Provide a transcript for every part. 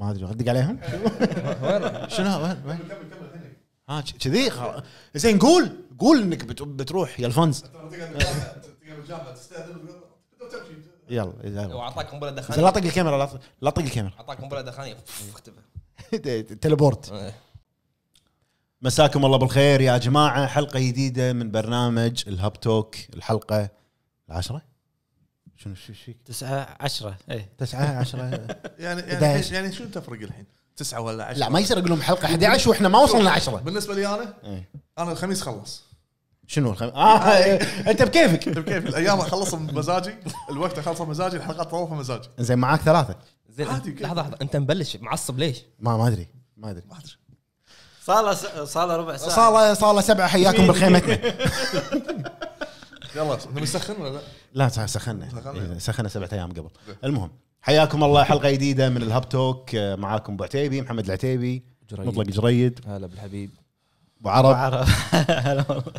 ما ادري ردق عليهم وين شنو وين وين ها كذي زين قول قول انك بتروح يا الفانز يلا يلا اعطاك قنبله دخانيه لا طق الكاميرا لا طق الكاميرا اعطاك قنبله دخانيه اختفى تليبورت إيه. مساكم الله بالخير يا جماعه حلقه جديده من برنامج الهاب توك الحلقه العشره شنو فيك؟ تسعة عشرة ايه تسعة عشرة يعني يعني, يعني شنو تفرق الحين؟ تسعة ولا عشرة لا ما يصير اقول لهم حلقة 11 واحنا ما وصلنا 10 بالنسبة لي انا إيه. انا الخميس خلص شنو الخميس؟ اه, آه، إيه. انت بكيفك انت بكيفك الايام اخلص بمزاجي الوقت اخلصها بمزاجي الحلقات طوفه مزاجي زين معاك ثلاثة زين لحظة لحظة انت مبلش معصب ليش؟ ما ما ادري ما ادري ما ادري صاله صاله ربع ساعه صاله صاله سبعه حياكم بالخيمة يلا نسخن ولا لا؟ لا سخنا سخنا سبعة ايام قبل المهم حياكم الله حلقه جديده من الهاب توك معاكم ابو عتيبي محمد العتيبي مطلق جريد هلا بالحبيب ابو عرب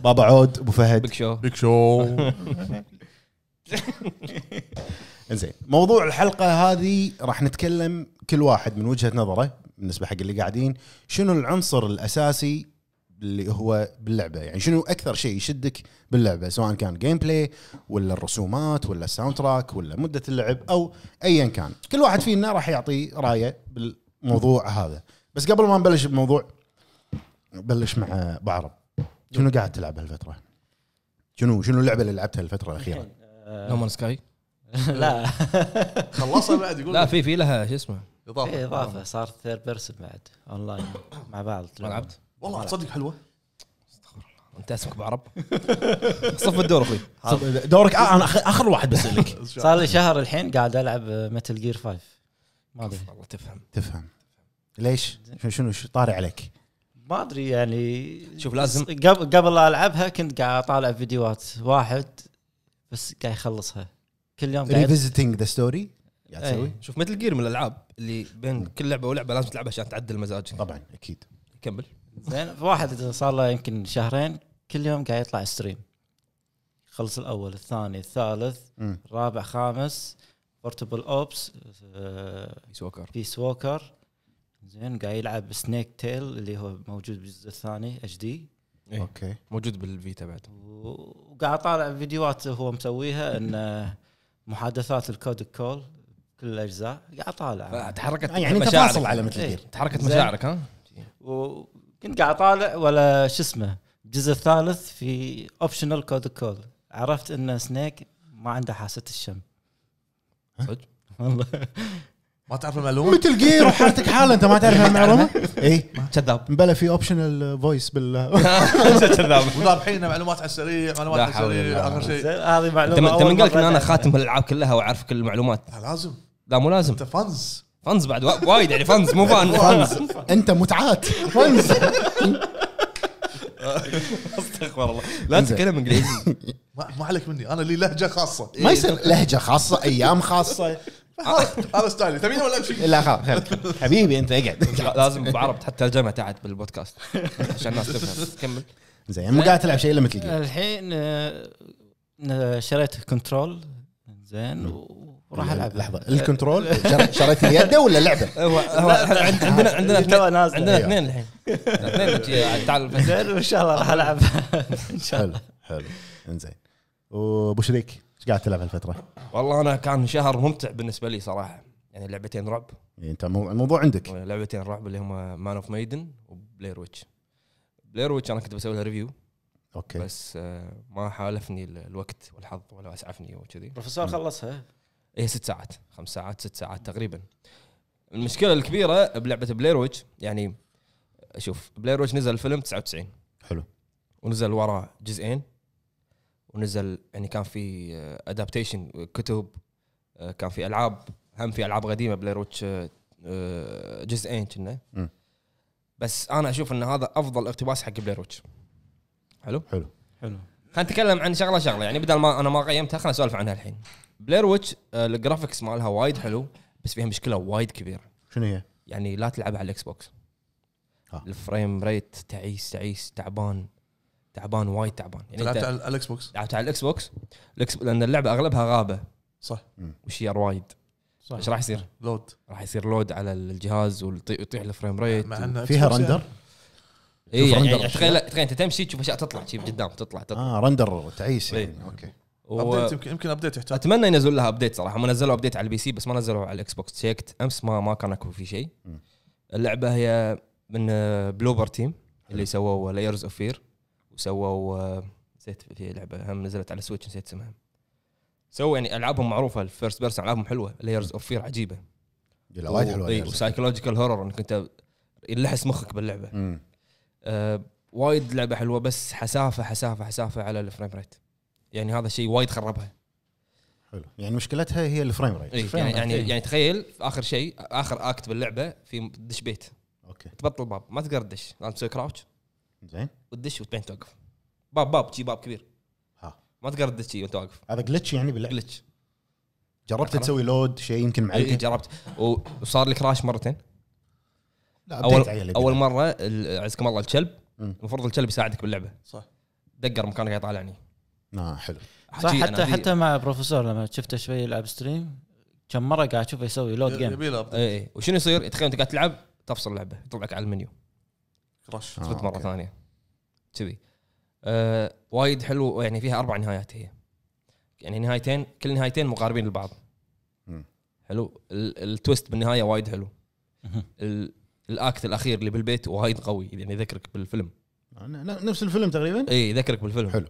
بابا عود ابو فهد بيك شو بيك شو انزين موضوع الحلقه هذه راح نتكلم كل واحد من وجهه نظره بالنسبه حق اللي قاعدين شنو العنصر الاساسي اللي هو باللعبه يعني شنو اكثر شيء يشدك باللعبه سواء كان جيم بلاي ولا الرسومات ولا الساوند تراك ولا مده اللعب او ايا كان كل واحد فينا راح يعطي رايه بالموضوع هذا بس قبل ما نبلش بموضوع بلش مع بعرب شنو قاعد تلعب هالفتره شنو شنو اللعبه اللي لعبتها الفتره الاخيره نومان آه. سكاي لا خلصها بعد يقول لا في في لها شو اسمه اضافه اضافه صارت ثيرد بيرسون بعد اونلاين مع بعض لعبت والله تصدق حلوه استغفر الله انت اسمك بعرب صف الدور اخوي دورك آه انا اخر واحد بسالك صار لي شهر الحين قاعد العب متل جير 5 ما ادري والله تفهم تفهم ليش؟ شنو شو طاري عليك؟ ما ادري يعني شوف لازم قبل قبل العبها كنت قاعد اطالع فيديوهات واحد بس قاعد يخلصها كل يوم ريفيزيتنج ذا ستوري قاعد تسوي؟ إيه. شوف مثل جير من الالعاب اللي بين كل لعبه ولعبه لازم تلعبها عشان تعدل مزاجك طبعا اكيد كمل زين واحد صار له يمكن شهرين كل يوم قاعد يطلع ستريم خلص الاول الثاني الثالث الرابع خامس بورتبل اوبس بيس ووكر بيس ووكر زين قاعد يلعب سنيك تيل اللي هو موجود بالجزء الثاني اتش إيه. دي اوكي موجود بالفيتا بعد وقاعد طالع فيديوهات هو مسويها ان آه، محادثات الكود كول كل الاجزاء قاعد طالع تحركت يعني انت على مثل إيه. تحركت مشاعرك ها كنت قاعد اطالع ولا شو اسمه الجزء الثالث في اوبشنال كود كول عرفت ان سنيك ما عنده حاسه الشم صدق والله ما تعرف المعلومه مثل جير وحالتك حاله انت ما تعرف إيه. المعلومه؟ اي كذاب بلا في اوبشنال فويس بال كذاب وذابحين معلومات على السريع معلومات على السريع اخر شيء هذه معلومه انت من قال لك ان انا خاتم الالعاب كلها واعرف كل المعلومات لازم لا مو لازم انت فانز فانز بعد وايد يعني فانز مو فان فانز انت متعات فانز استغفر الله لا تتكلم انجليزي ما عليك مني انا لي لهجه خاصه ما إيه. يصير لهجه خاصه ايام خاصه هذا ستايلي تبيني ولا امشي لا خير حبيبي انت اقعد لازم بعرب تحط ترجمه تعد بالبودكاست عشان الناس تفهم كمل زين مو قاعد تلعب شيء الا مثل الحين آه، شريت كنترول زين وراح العب إيه، لحظه الكنترول شريت يده ولا لعبه؟ هو هو عندنا عندنا اثنين عندنا اثنين أيوه. الحين اثنين تعال ان شاء الله راح العب ان شاء الله حلو انزين وابو شريك ايش قاعد تلعب هالفتره؟ والله انا كان شهر ممتع بالنسبه لي صراحه يعني لعبتين رعب إيه، انت الموضوع عندك لعبتين رعب اللي هم مان اوف ميدن وبلير ويتش بلير ويتش انا كنت بسوي لها ريفيو اوكي بس آه، ما حالفني الوقت والحظ ولا اسعفني وكذي بروفيسور خلصها هي إيه، ست ساعات خمس ساعات ست ساعات تقريبا المشكله الكبيره بلعبه بلاير ويتش يعني شوف بلاير ويتش نزل الفيلم 99 حلو ونزل وراه جزئين ونزل يعني كان في ادابتيشن كتب كان في العاب هم في العاب قديمه بلاير آه، ويتش آه، جزئين كنا بس انا اشوف ان هذا افضل اقتباس حق بلاير ويتش حلو حلو حلو خلينا نتكلم عن شغله شغله يعني بدل ما انا ما قيمتها خلينا نسولف عنها الحين بلير ويتش الجرافكس مالها وايد حلو بس فيها مشكله وايد كبيره شنو هي؟ يعني لا تلعبها على الاكس بوكس آه. الفريم ريت تعيس تعيس تعبان تعبان وايد تعبان يعني لعبت على الاكس بوكس لعبت على الاكس بوكس لان اللعبه اغلبها غابه صح وشير وايد صح ايش راح يصير؟ لود راح يصير لود على الجهاز ويطيح الفريم ريت مع و... فيها رندر؟ اي يعني, إيه، يعني تخيل تخيل انت تمشي تشوف اشياء تطلع قدام تطلع تطلع اه رندر تعيس إيه. يعني اوكي ابديت يمكن ابديت يحتاج اتمنى ينزلوا لها ابديت صراحه هم نزلوا ابديت على البي سي بس ما نزلوا على الاكس بوكس شيكت امس ما ما كان اكو في شيء اللعبه هي من بلوبر آه، تيم اللي سووا لايرز اوف فير وسووا نسيت في لعبه هم نزلت على سويتش نسيت اسمها سووا يعني العابهم معروفه الفيرست بيرسون العابهم حلوه لايرز اوف فير عجيبه وايد حلوه وسايكولوجيكال هورر انك انت يلحس مخك باللعبه آه وايد لعبه حلوه بس حسافه حسافه حسافه على الفريم ريت يعني هذا شيء وايد خربها حلو يعني مشكلتها هي الفريم ريت إيه يعني-, يعني يعني, إيه. يعني تخيل في اخر شيء اخر اكت باللعبه في دش بيت اوكي تبطل باب ما تقدر تدش لازم تسوي كراوتش زين وتدش وتبين توقف باب باب شي باب كبير ها ما تقدر تدش وانت واقف هذا جلتش يعني باللعبه جلتش جربت تسوي لود شيء يمكن معلق إيه جربت وصار لي كراش مرتين لا اول اول مره عزكم الله الكلب المفروض الكلب يساعدك باللعبه صح دقر مكانك يطالعني اه حلو صح حتى حتى مع بروفيسور لما شفته شوي يلعب ستريم كم مره قاعد اشوفه يسوي لود جيم يبي اي إيه. وشنو يصير تخيل انت قاعد تلعب تفصل اللعبه لك على المنيو كراش آه مره أوكي. ثانيه كذي آه وايد حلو يعني فيها اربع نهايات هي يعني نهايتين كل نهايتين مقاربين لبعض حلو التويست بالنهايه وايد حلو الاكت الاخير اللي بالبيت وايد قوي يعني يذكرك بالفيلم آه، نفس الفيلم تقريبا اي يذكرك بالفيلم حلو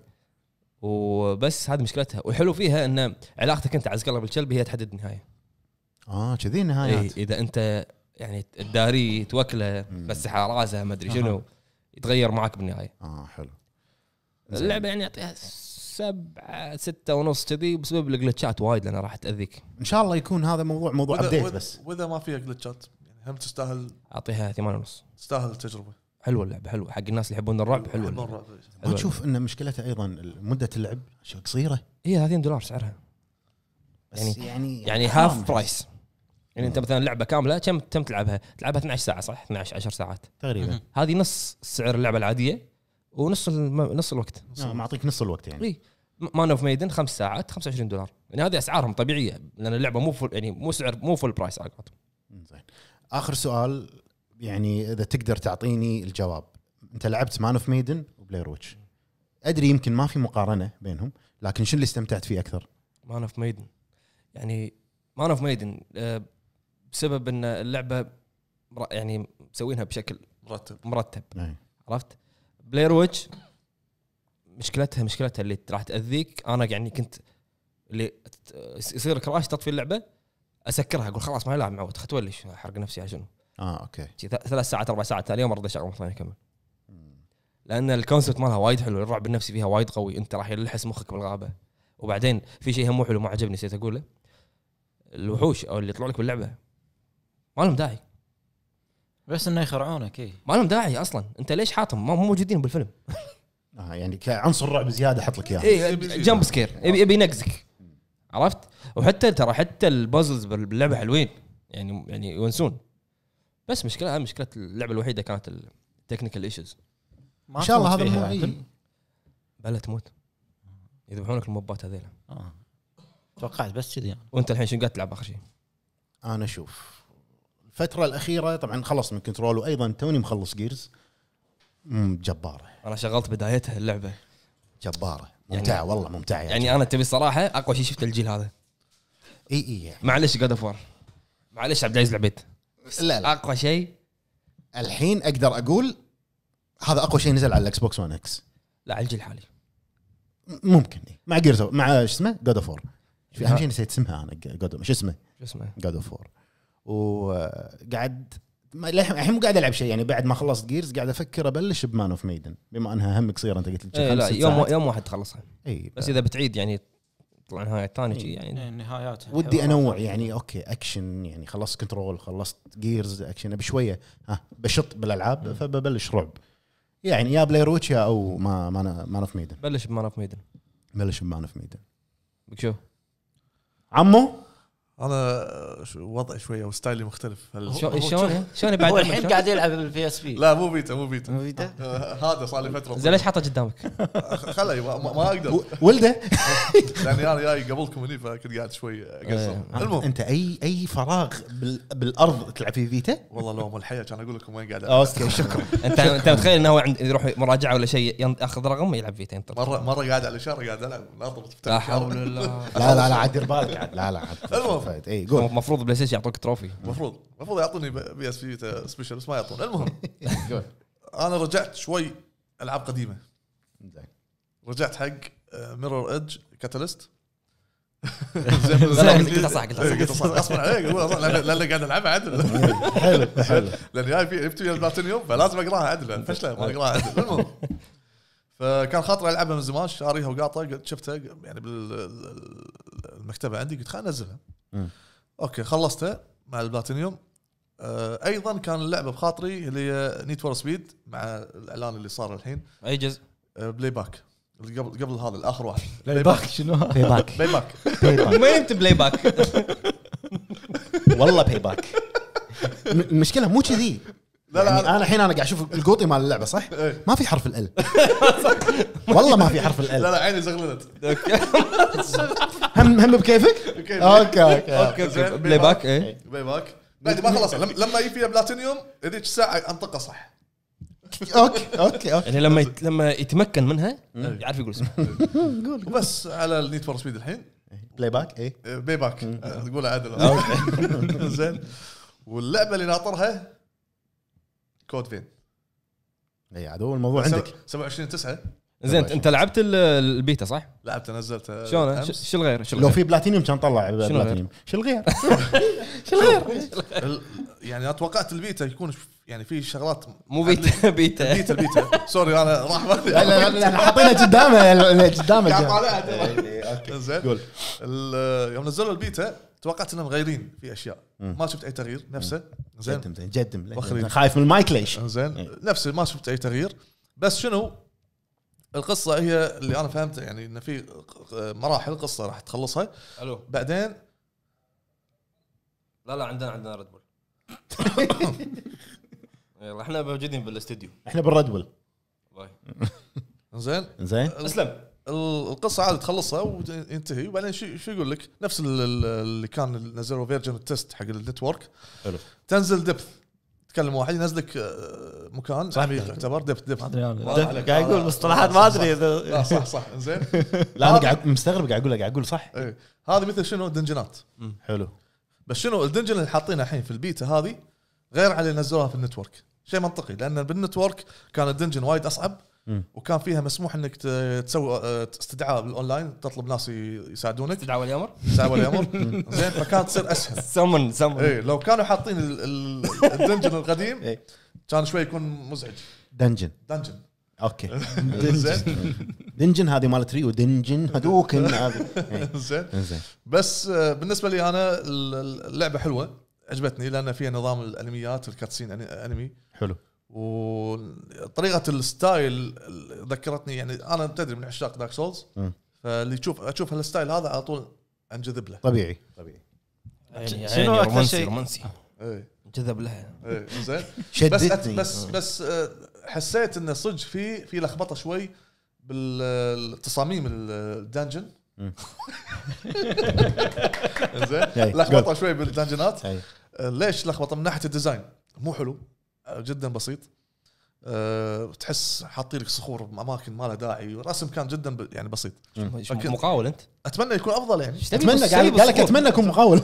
وبس هذه مشكلتها والحلو فيها ان علاقتك انت عزك الله بالكلب هي تحدد النهايه اه كذي النهايات إيه اذا انت يعني تداريه توكله بس حرازه ما ادري شنو آه. يتغير معك بالنهايه اه حلو اللعبه يعني يعطيها سبعة ستة ونص كذي بسبب الجلتشات وايد لان راح تاذيك ان شاء الله يكون هذا موضوع موضوع ابديت بس واذا ما فيها جلتشات يعني هم تستاهل اعطيها ثمانية ونص تستاهل التجربه حلوه اللعبه حلوه حق الناس اللي يحبون الرعب حلوه الرعب ما تشوف ان مشكلتها ايضا مده اللعب شو قصيره هي إيه، 30 دولار سعرها يعني يعني يعني هاف برايس يعني انت نعم. مثلا لعبه كامله كم كم تلعبها؟ تلعبها 12 ساعه صح؟ 12 10 ساعات تقريبا هذه نص سعر اللعبه العاديه ونص الم... نص الوقت نعم، معطيك نص الوقت يعني اي مان اوف ميدن خمس ساعات 25 دولار يعني هذه اسعارهم طبيعيه لان اللعبه مو فل يعني مو سعر مو فل برايس على قولتهم زين اخر سؤال يعني اذا تقدر تعطيني الجواب انت لعبت مان اوف ميدن وبلاير ويتش ادري يمكن ما في مقارنه بينهم لكن شنو اللي استمتعت فيه اكثر؟ مان اوف ميدن يعني مان اوف ميدن بسبب ان اللعبه يعني مسوينها بشكل مرتب مرتب نعم. عرفت؟ بلاير ويتش مشكلتها مشكلتها اللي راح تاذيك انا يعني كنت اللي يصير كراش تطفي اللعبه اسكرها اقول خلاص ما يلعب معود خلت ولش حرق نفسي على شنو اه اوكي ثلاث ساعات اربع ساعات ثاني يوم ارد اشغل مره ثانيه اكمل لان الكونسبت مالها وايد حلو الرعب النفسي فيها وايد قوي انت راح يلحس مخك بالغابه وبعدين في شيء هم مو حلو ما عجبني نسيت اقوله الوحوش او اللي يطلع لك باللعبه ما لهم داعي بس انه يخرعونك اي ما لهم داعي اصلا انت ليش حاطهم مو موجودين بالفيلم آه يعني كعنصر رعب زياده حط لك اياه اي جمب سكير يبي ينقزك عرفت وحتى ترى حتى البازلز باللعبه حلوين يعني يعني يونسون بس مشكله مشكله اللعبه الوحيده كانت التكنيكال ايشوز ان شاء الله هذا مو يعني. بلا تموت يذبحونك الموبات هذيلا آه. توقعت بس كذي يعني. وانت الحين شنو قاعد تلعب اخر شيء؟ انا اشوف الفتره الاخيره طبعا خلص من كنترول وايضا توني مخلص جيرز امم جباره انا شغلت بدايتها اللعبه جباره يعني ممتعه يعني والله ممتعه يعني, يعني انا تبي الصراحه اقوى شيء شفت الجيل هذا اي اي معلش جاد اوف معلش عبد العزيز العبيد لا لا اقوى شيء الحين اقدر اقول هذا اقوى شيء نزل على الاكس بوكس 1 اكس لا على الجيل الحالي ممكن إيه. مع جيرز مع شو اسمه جود اوف 4 اهم شيء نسيت اسمها انا جود شو اسمه؟ شو اسمه؟ جود اوف 4 وقعد الحين مو قاعد العب شيء يعني بعد ما خلصت جيرز قاعد افكر ابلش بمان اوف ميدن بما انها هم قصيره انت قلت لي إيه، لا يوم ساعات. يوم واحد تخلصها اي بس اذا بتعيد يعني طبعا هاي الثاني يعني إيه، النهايات ودي انوع يعني. يعني اوكي اكشن يعني خلصت كنترول خلصت جيرز اكشن ابي شويه ها بشط بالالعاب فببلش رعب يعني يا بلاير ويتش يا او ما ما انا ما ميدن بلش بمان اوف ميدن بلش بمان اوف ميدن شو عمو انا آه، وضعي شويه وستايلي مختلف شلون شلون بعد هو الحين قاعد يلعب بالبي اس بي لا مو بيتا مو بيتا مو بيتا آه، هذا صار لي فتره زين ليش حاطه قدامك؟ خله ما, اقدر ولده يعني انا جاي قبلكم هني فكنت قاعد شوي اقصر آه. المهم انت اي اي فراغ بالارض تلعب فيه فيتا؟ والله لو الحياه كان اقول لكم وين قاعد اوكي شكرا انت انت متخيل انه هو يروح مراجعه ولا شيء ياخذ رقم يلعب فيتا مره مره قاعد على شارع قاعد العب لا حول الله لا لا لا عاد بالك لا لا المهم فايت اي قول المفروض بلاي ستيشن يعطوك تروفي المفروض المفروض يعطوني بي اس في سبيشل بس ما يعطون المهم إيه، انا رجعت شوي العاب قديمه رجعت حق ميرور ايدج كاتاليست زين قلت صح قلت صح غصبا إيه، إيه، عليك لان قاعد العبها عدل حلو حلو لان جاي جبت البلاتينيوم فلازم اقراها عدل فشله ما اقراها عدل المهم فكان خاطري العبها من زمان شاريها وقاطع شفتها يعني بالمكتبه عندي قلت خليني انزلها اوكي خلصته مع البلاتينيوم آه ايضا كان اللعبه بخاطري اللي هي نيت فور سبيد مع الاعلان اللي صار الحين اي جزء آه بلاي باك قبل قبل هذا الاخر واحد بلاي باك شنو بلاي باك بلاي باك انت بلاي باك والله بلاي باك المشكله مو كذي لا لا يعني انا الحين انا قاعد اشوف القوطي مال اللعبه صح؟ إيه. ما في حرف ال والله ما في حرف ال لا لا عيني زغللت هم هم بكيفك؟ اوكي اوكي اوكي بلاي باك اي بلاي باك بعد ما خلص لما يجي فيها بلاتينيوم هذيك الساعه انطقها صح اوكي اوكي اوكي يعني لما لما يتمكن منها إيه. يعرف يقول اسمه إيه. قول بس على النيت فور سبيد الحين بلاي باك اي بلاي باك تقول عدل زين واللعبه اللي ناطرها كود فين اي عدو الموضوع عندك 27 9 زين انت لعبت البيتا صح؟ لعبت نزلت آه، شلون شو الغير؟ شو لو في بلاتينيوم كان طلع بلاتينيوم شو الغير؟ شو الغير؟ يعني انا توقعت البيتا يكون يعني في شغلات مو بيتا بيتا بيتا بيتا سوري انا راح لا لا لا حاطينها قدامه قدامه قاعد طالعها إيه، إيه، زين قول يوم نزلوا البيتا توقعت انهم مغيرين في اشياء مم. ما شفت اي تغيير نفسه زين جدم زين جدم خايف من المايك ليش زين إيه. نفسه ما شفت اي تغيير بس شنو القصه هي اللي انا فهمت يعني ان في مراحل قصه راح تخلصها الو بعدين لا لا عندنا عندنا ريد بول يلا احنا موجودين بالاستديو احنا بالريد بول زين زين اسلم القصه عادي تخلصها وينتهي وبعدين شو شو يقول لك؟ نفس اللي كان نزلوا فيرجن التست حق النتورك حلو تنزل دبث تكلم واحد ينزلك آه، مكان صحيح يعتبر دبث دبث آه، قاعد يقول آه، مصطلحات ما ادري صح صح صح زين لا انا قاعد مستغرب قاعد اقول قاعد اقول صح إيه. هذه مثل شنو دنجنات حلو بس شنو الدنجن اللي حاطينه الحين في البيتا هذه غير على اللي نزلوها في النتورك شيء منطقي لان بالنتورك كان الدنجن وايد اصعب وكان فيها مسموح انك تسوي آه، استدعاء بالاونلاين تطلب ناس يساعدونك استدعاء ولي امر استدعاء ولي امر زين فكانت تصير اسهل سمن سمن اي لو كانوا حاطين الدنجن القديم إيه. كان شوي يكون مزعج دنجن دنجن اوكي زين دنجن هذه مالت ريو دنجن هذوك إيه. زين بس آه، بالنسبه لي انا اللعبه حلوه عجبتني لان فيها نظام الانميات الكاتسين انمي حلو وطريقه الستايل ذكرتني يعني انا تدري من عشاق دارك سولز فاللي يشوف اشوف هالستايل هذا على طول انجذب له طبيعي طبيعي يعني, يعني شنو اكثر شيء رومانسي إيه. انجذب لها إيه، زين بس بس بس آه، حسيت انه صدق في في لخبطه شوي بالتصاميم الدنجن زين لخبطه شوي بالدنجنات آه، ليش لخبطه من ناحيه الديزاين مو حلو جدا بسيط أه تحس حاطين لك صخور باماكن ما لها داعي والرسم كان جدا ب... يعني بسيط مقاول انت؟ اتمنى يكون افضل يعني اتمنى قال لك اتمنى اكون مقاول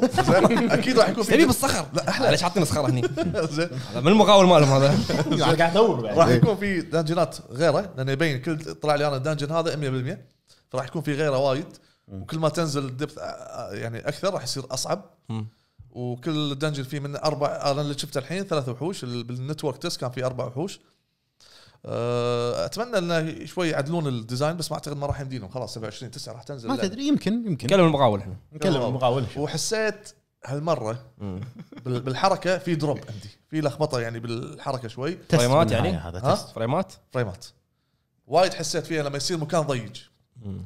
اكيد راح يكون تبي بالصخر لا احلى ليش حاطين صخر هني؟ من المقاول مالهم هذا؟ قاعد ادور راح يكون في دانجنات غيره لانه يبين كل طلع لي انا الدانجن هذا 100% فراح يكون في غيره وايد وكل ما تنزل الدبث يعني اكثر راح يصير اصعب وكل دنجن فيه من اربع آه، انا اللي شفته الحين ثلاث وحوش بالنتورك تيست كان في اربع وحوش آه، اتمنى انه شوي يعدلون الديزاين بس ما اعتقد ما راح يمدينهم خلاص 27 9 راح تنزل ما تدري يمكن يمكن نكلم المقاول احنا نكلم المقاول وحسيت هالمره بالحركه في دروب عندي في لخبطه يعني بالحركه شوي فريمات يعني هذا تست فريمات فريمات وايد حسيت فيها لما يصير مكان ضيق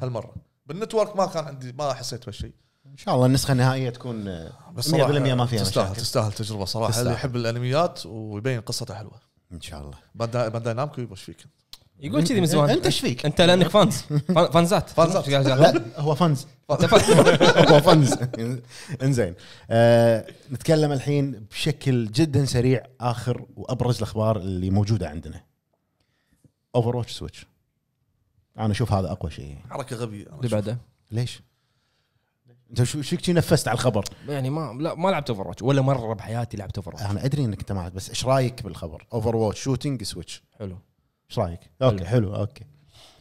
هالمره بالنتورك ما كان عندي ما حسيت بهالشيء ان شاء الله النسخه النهائيه تكون آه، بس 100% ما فيها تستاهل تستاهل تجربه صراحه تستاهل. اللي يحب الانميات ويبين قصته حلوه ان شاء الله بدا نامكو ايش فيك يقول كذي من زمان انت ايش فيك؟ انت لانك فانز فانزات فانزات لا هو فانز هو فانز انزين آه نتكلم الحين بشكل جدا سريع اخر وابرز الاخبار اللي موجوده عندنا اوفر واتش سويتش انا اشوف هذا اقوى شيء حركه غبيه اللي بعده ليش؟ انت شو فيك نفست على الخبر؟ يعني ما لا ما لعبت اوفر واتش ولا مره بحياتي لعبت اوفر واتش انا ادري انك انت ما بس ايش رايك بالخبر؟ اوفر واتش شوتنج سويتش حلو ايش رايك؟ اوكي حلو اوكي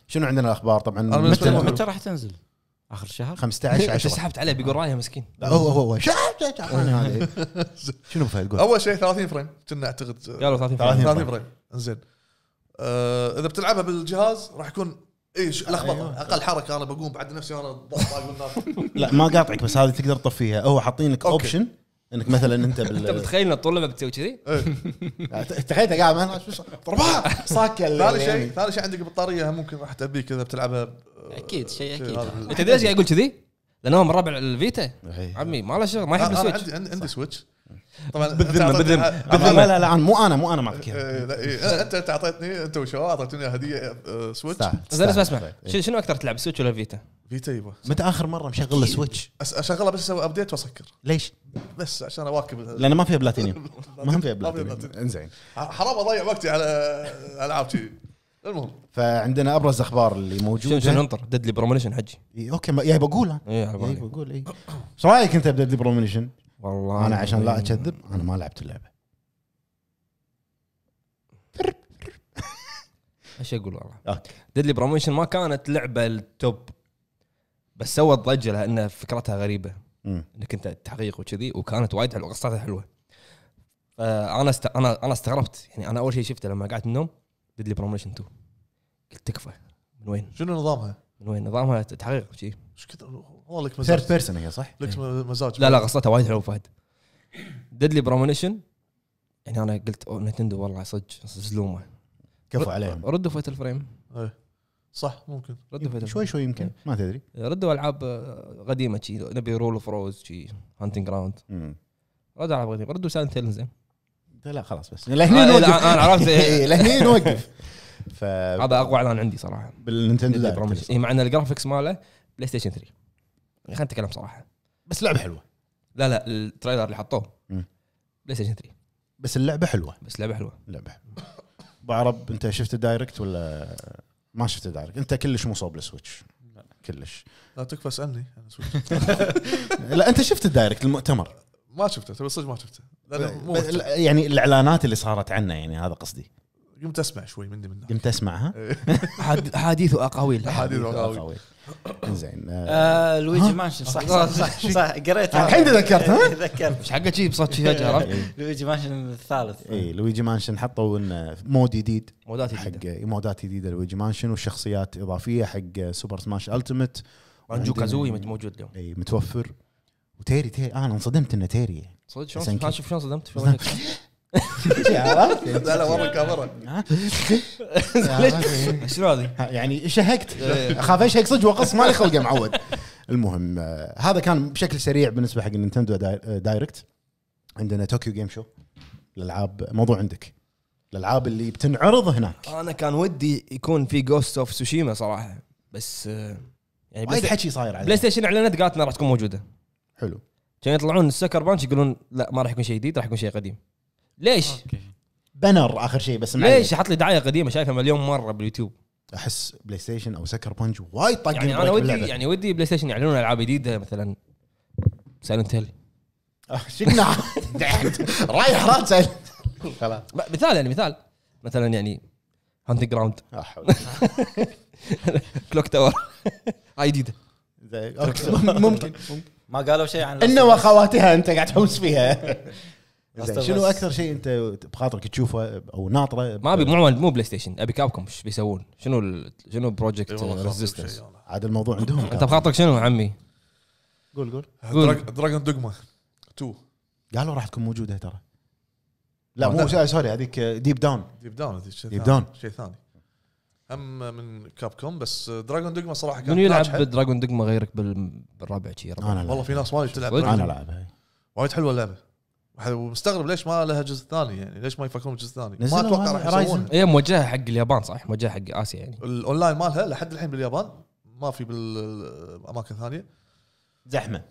شنو عندنا الاخبار طبعا متى متى راح تنزل؟ اخر الشهر 15 10 سحبت عليه بيقول رايه مسكين لا هو هو هو شنو فهد قول اول شيء 30 فريم كنا اعتقد قالوا 30 فريم 30 فريم زين آه، اذا بتلعبها بالجهاز راح يكون ايش لخبطه أيوة. اقل حركه انا بقوم بعد نفسي انا لا ما قاطعك بس هذه تقدر تطفيها هو حاطين لك اوبشن انك مثلا انت بال انت متخيل ان طول ما بتسوي كذي؟ إيه. تخيلتها قاعد ما ضربها صاك ثاني شيء ثاني شيء عندك بطاريه ممكن راح تبيك كذا بتلعبها اكيد شيء اكيد انت ليش قاعد اقول كذي؟ لان هو من ربع الفيتا إيه. عمي ما له شغل ما يحب السويتش عندي عندي سويتش طبعا بالذمه بالذمه بالذمه لا لا مو انا مو انا معك انت إيه، إيه، انت اعطيتني انت وشو اعطيتوني هديه آه، سويتش زين اسمع اسمع شنو اكثر تلعب سويتش ولا فيتا؟ فيتا يبا متى اخر مره مشغل السويتش؟ سويتش؟ اشغله بس اسوي ابديت واسكر ليش؟ بس عشان اواكب لان ما فيها بلاتينيوم ما فيها بلاتينيوم انزين حرام اضيع وقتي على العاب كذي المهم فعندنا ابرز اخبار اللي موجوده شنو ننطر ديدلي برومونيشن حجي إيه، اوكي يا بقوله اي بقول اي ايش رايك انت بديدلي برومونيشن؟ والله انا عشان لا اكذب انا ما لعبت اللعبه ايش اقول والله ديدلي بروميشن ما كانت لعبه التوب بس سوت ضجه لان فكرتها غريبه انك انت تحقيق وكذي وكانت وايد حلوه قصتها حلوه فانا است... انا انا استغربت يعني انا اول شيء شفته لما قعدت النوم ديدلي بروميشن 2 قلت تكفى من وين؟ شنو نظامها؟ من وين؟ نظامها تحقيق شيء ايش كثر والله لك مزاج ثيرد بيرسون هي صح؟ لك إيه. مزاج لا لا قصتها وايد حلوه فهد ديدلي برومونيشن يعني انا قلت أوه نتندو والله صدق زلومه كفو عليهم ردوا فايت الفريم ايه صح ممكن ردوا فايت شوي شوي يمكن إيه. ما تدري ردوا العاب آه، قديمه شي نبي رول اوف روز شي هانتنج جراوند ردوا العاب قديمه ردوا سايلنت هيل زين لا خلاص بس لهني آه، نوقف آه، انا عرفت إيه، لهني نوقف ف... هذا اقوى اعلان عندي صراحه بالنينتندو اي مع ان الجرافكس ماله بلاي ستيشن 3 خلينا نتكلم صراحه بس لعبه حلوه لا لا التريلر اللي حطوه بلاي ستيشن 3 بس اللعبه حلوه بس لعبه حلوه لعبه حلوه ابو عرب انت شفت الدايركت ولا ما شفت الدايركت انت كلش مو صوب السويتش كلش لا تكفى اسالني انا لا انت شفت الدايركت المؤتمر ما شفته تبي صدق ما شفته يعني الاعلانات اللي صارت عنه يعني هذا قصدي قمت اسمع شوي مني منه قمت اسمع ها احاديث إيه. واقاويل احاديث واقاويل زين آه. آه، لويجي مانشن آه. صح صح صح قريت الحين تذكرت ها؟ تذكرت مش حقه شي بصوت شي فجاه عرفت؟ لويجي مانشن الثالث اي لويجي مانشن حطوا انه مود جديد مودات جديده حق إيه، مودات جديده لويجي مانشن وشخصيات اضافيه حق سوبر سماش التمت رانجو كازوي موجود اليوم اي متوفر وتيري تيري انا انصدمت انه تيري صدق شلون شلون صدمت؟ يعني لا لا ورا الكاميرا شنو يعني شهقت اخاف إيه. اشهق صدق واقص مالي خلق معود المهم آه، هذا كان بشكل سريع بالنسبه حق النينتندو آه، دايركت عندنا طوكيو جيم شو الالعاب موضوع عندك الالعاب اللي بتنعرض هناك انا كان ودي يكون في جوست اوف سوشيما صراحه بس آه، يعني وايد حكي صاير عليه بلاي ستيشن اعلنت قالت انها راح تكون موجوده حلو كانوا يطلعون السكر بانش يقولون لا ما راح يكون شيء جديد راح يكون شيء قديم ليش؟ أوكي. بنر اخر شيء بس ليش حط لي دعايه قديمه شايفها مليون مره باليوتيوب احس بلاي ستيشن او سكر بونج وايد طاقين يعني انا ودي باللعبة. يعني ودي بلاي ستيشن يعلنون العاب جديده مثلا سايلنت هيل شكنا رايح راسل خلاص مثال يعني مثال مثلا يعني هانت جراوند كلوك تاور هاي جديده ممكن ممكن ما قالوا شيء عن انه واخواتها انت قاعد تحوس فيها شنو اكثر شيء انت بخاطرك تشوفه او ناطره ما ابي مو مو بلاي ستيشن ابي كاب كوم ايش بيسوون شنو شنو إيه، بروجكت ريزيستنس عاد الموضوع عندهم انت بخاطرك شنو عمي؟ قول قول دراجون دوغما 2 قالوا راح تكون موجوده ترى لا مو سوري هذيك ديب داون ديب داون ديب داون شيء ثاني هم من كاب كوم بس دراجون دوغما صراحه كان من يلعب دراجون دوغما غيرك بالربع شي والله في ناس وايد تلعب انا العبها وايد حلوه اللعبه ومستغرب ليش ما لها جزء ثاني يعني ليش ما يفكرون بجزء ثاني ما اتوقع راح يسوون هي موجهه حق اليابان صح موجهه حق اسيا يعني الاونلاين مالها لحد الحين باليابان ما في بالاماكن الثانيه زحمه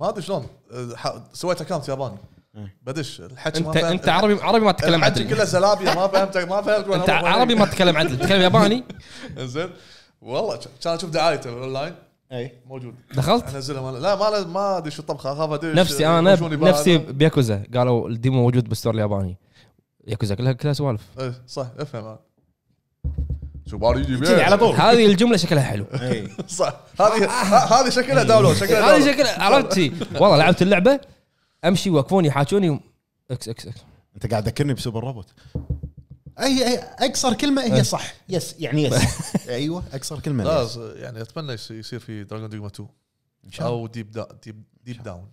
ما ادري شلون سويت اكونت ياباني إيه. بدش الحكي انت ما انت عربي عربي ما تتكلم عدل كله زلابيا ما فهمت ما فهمت انت عربي ما تتكلم عدل تتكلم ياباني زين والله كان اشوف دعايته اونلاين اي موجود دخلت؟ انزلها لا ما ما ادري شو الطبخه اخاف ادش نفسي انا نفسي بياكوزا قالوا الديمو موجود بالستور الياباني ياكوزا كلها كلها سوالف اي صح افهم شو سوبر يجي على طول هذه الجمله شكلها حلو إيه. صح هذه هذه شكلها داونلود شكلها هذه شكلها عرفت والله لعبت اللعبه امشي يوقفوني يحاكوني اكس اكس اكس انت قاعد تذكرني بسوبر روبوت اي اقصر كلمه هي إيه. صح يس يعني يس ايوه اقصر كلمه لا يعني اتمنى يصير في دراجون ديجما 2 او ديب دا ديب ديب داون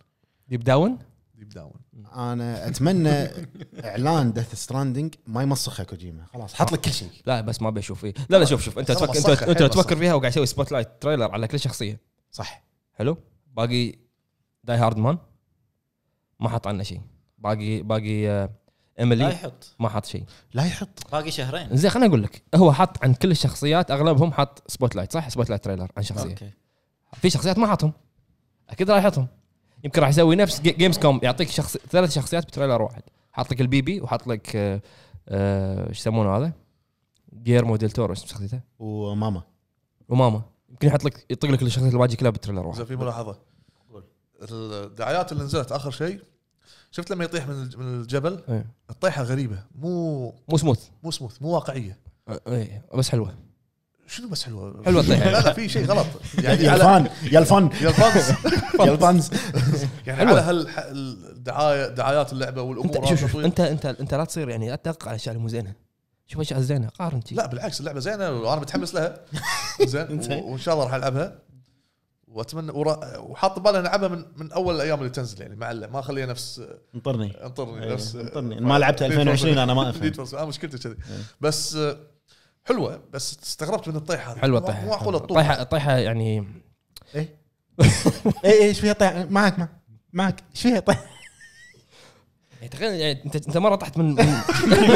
ديب داون ديب داون انا اتمنى اعلان ديث ستراندنج ما يمسخها كوجيما خلاص حط لك كل شيء لا بس ما بشوف فيه لا لا شوف شوف انت تفكر انت, انت أيوة، تفكر فيها وقاعد يسوي سبوت لايت تريلر على كل شخصيه صح حلو باقي داي هارد مان ما حط عنا شيء باقي باقي آه، ايميلي لا يحط ما حط شيء لا يحط باقي شهرين زين خليني اقول لك هو حط عن كل الشخصيات اغلبهم حط سبوت لايت صح سبوت لايت تريلر عن شخصيه أوكي. في شخصيات ما حطهم اكيد راح يحطهم يمكن راح يسوي نفس جيمز كوم يعطيك شخص ثلاث شخصيات بتريلر واحد حاط لك البيبي وحاط لك ايش آه... آه، يسمونه هذا جيرمو ديل تورو اسم شخصيته وماما وماما يمكن يحط لك يطق لك الشخصيات الباقي كلها بتريلر واحد زين في ملاحظه الدعايات اللي نزلت اخر شيء شفت لما يطيح من من الجبل ايه. الطيحه غريبه مو مو سموث مو سموث مو واقعيه ايه. بس حلوه شنو بس حلوه حلوه الطيحه لا لا في شيء غلط يعني يا يلفان يا يلفانز يعني على يعني هالدعايه دعايات اللعبه والامور انت شوف شوف انت انت انت لا تصير يعني لا تدقق على الاشياء اللي مو زينه شوف الاشياء الزينه قارن لا بالعكس اللعبه زينه وانا متحمس لها زين وان شاء الله راح العبها واتمنى ورا... وحاط بالي العبها من من اول الايام اللي تنزل يعني مع ما اخليها نفس انطرني انطرني أيه. نفس انطرني ما لعبتها 2020 انا ما افهم انا آه، مشكلتي كذي إيه. بس آه، حلوه بس استغربت من الطيحه حلوه الطيحه مو معقوله الطيحه الطيحه, الطيحة يعني ايه ايه ايش فيها طيحه معك معك معك ايش فيها طيحه يعني تخيل يعني انت انت مره طحت من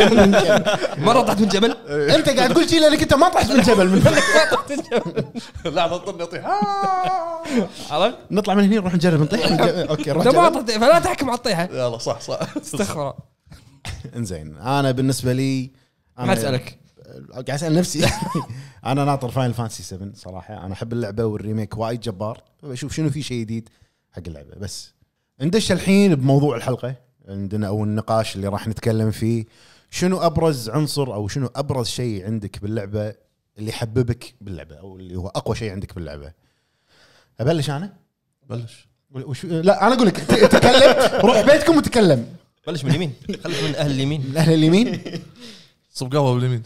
مره طحت من جبل إيه. انت قاعد تقول شيء لانك انت ما طحت من جبل من ما طحت من جبل لحظه اضطرني اطيح آه. عرفت؟ نطلع من هنا نروح نجرب نطيح اوكي انت ما طحت فلا تحكم على الطيحه يلا صح صح استغفر انزين انا بالنسبه لي ما اسالك قاعد اسال نفسي انا ناطر فاينل فانسي 7 صراحه انا احب اللعبه والريميك وايد جبار بشوف شنو في شيء جديد حق اللعبه بس ندش الحين بموضوع الحلقه عندنا او النقاش اللي راح نتكلم فيه شنو ابرز عنصر او شنو ابرز شيء عندك باللعبه اللي حببك باللعبه او اللي هو اقوى شيء عندك باللعبه ابلش انا بلش وش... لا انا اقول لك تكلم روح بيتكم وتكلم بلش من اليمين خليك من اهل اليمين من اهل اليمين صب قهوه باليمين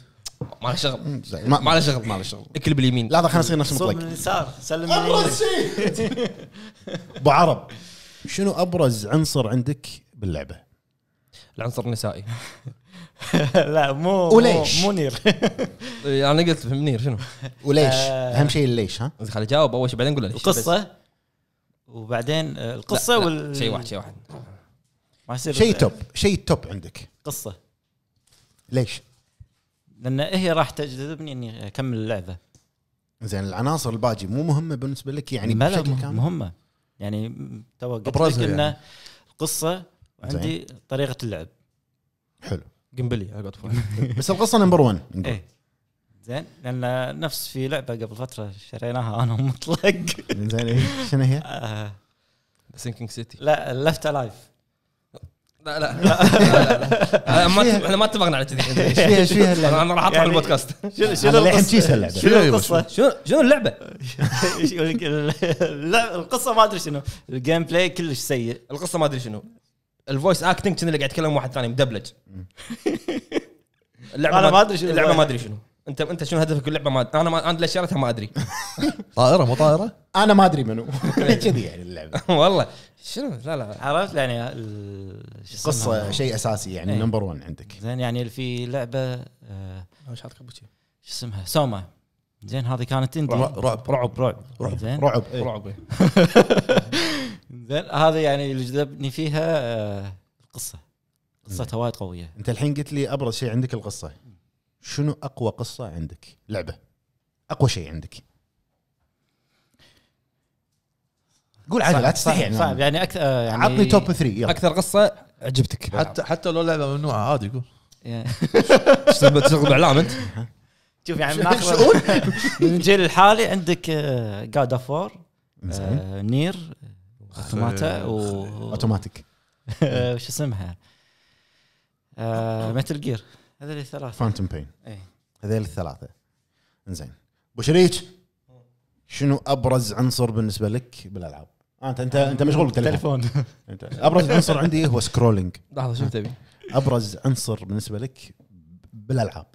ما له شغل ما له شغل ما له شغل اكل باليمين لحظه خلينا نصير نفس المطلق من اليسار سلم ابرز شيء ابو عرب شنو ابرز عنصر عندك باللعبه العنصر النسائي لا مو وليش؟ مو نير إيه، انا قلت منير شنو؟ وليش؟ آه. اهم شيء ليش ها؟ خليني اجاوب اول شيء بعدين قول ليش القصه وبعدين آه، القصه لا وال شيء واحد شيء واحد ما يصير شيء توب شيء توب عندك قصه ليش؟ لان هي راح تجذبني اني اكمل اللعبه زين العناصر الباجي مو مهمه بالنسبه لك يعني بشكل كامل مهمه يعني تو قلت لك انه يعني. القصه عندي طريقه اللعب حلو قنبلي اقعد بس القصه نمبر 1 نقول زين لان نفس في لعبه قبل فتره شريناها انا مطلق زين إيه، شنو هي؟ سينكينج سيتي آه. لا لفت الايف لا لا لا احنا ما اتفقنا على كذي ايش فيها ايش فيها انا راح اطلع البودكاست يعني شنو شنو اللعبه شنو القصه شنو شنو اللعبه؟ القصه ما ادري شنو الجيم بلاي كلش سيء القصه ما ادري شنو الفويس اكتنج كنا اللي قاعد يتكلم واحد ثاني مدبلج اللعبه انا ما ادري شنو اللعبه ما ادري شنو انت انت شنو هدفك اللعبه ما انا ما انا ليش ما ادري طائره مو طائره انا ما ادري منو كذي يعني اللعبه والله شنو لا لا عرفت يعني القصه شيء اساسي يعني نمبر إيه. 1 عندك زين يعني في لعبه ايش آه، شو اسمها سوما زين هذه كانت انت رعب رعب رعب رعب رعب رعب إيه. إيه. زين هذا يعني اللي جذبني فيها آه، القصه قصتها وايد قويه انت الحين قلت لي ابرز شيء عندك القصه شنو اقوى قصه عندك لعبه اقوى شيء عندك قول عادي لا تستحي صعب يعني, يعني اكثر آه، يعني عطني توب 3 يلا اكثر قصه عجبتك حتى حتى لو لعبه ممنوعه عادي قول تشتغل باعلام انت شوف يعني من الجيل الحالي عندك جاد اوف وور نير اوتوماتا و اوتوماتيك وش اسمها؟ متل آه، جير هذول الثلاثه فانتوم بين اي هذول الثلاثه انزين ابو شريك شنو ابرز عنصر بالنسبه لك بالالعاب؟ آه، انت انت انت مشغول بالتليفون ابرز عنصر عندي هو سكرولينج لحظه شو تبي؟ ابرز عنصر بالنسبه لك بالالعاب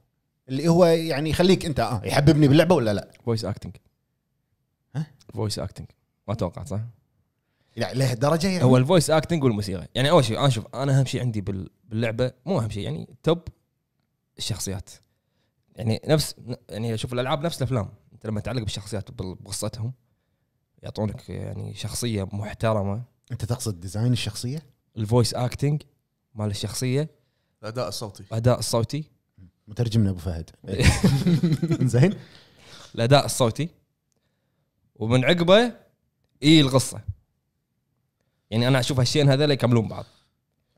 اللي هو يعني يخليك انت اه يحببني باللعبه ولا لا؟ فويس اكتنج ها؟ فويس اكتنج ما توقعت صح؟ يعني لهالدرجه يعني هو الفويس اكتنج والموسيقى يعني اول شيء انا شوف انا اهم شيء عندي باللعبه مو اهم شيء يعني توب الشخصيات يعني نفس يعني شوف الالعاب نفس الافلام انت لما تعلق بالشخصيات بقصتهم يعطونك يعني شخصيه محترمه انت تقصد ديزاين الشخصيه؟ الفويس اكتنج مال الشخصيه الاداء الصوتي الاداء الصوتي مترجمنا ابو فهد زين الاداء الصوتي ومن عقبه اي القصه يعني انا اشوف هالشيئين هذول يكملون بعض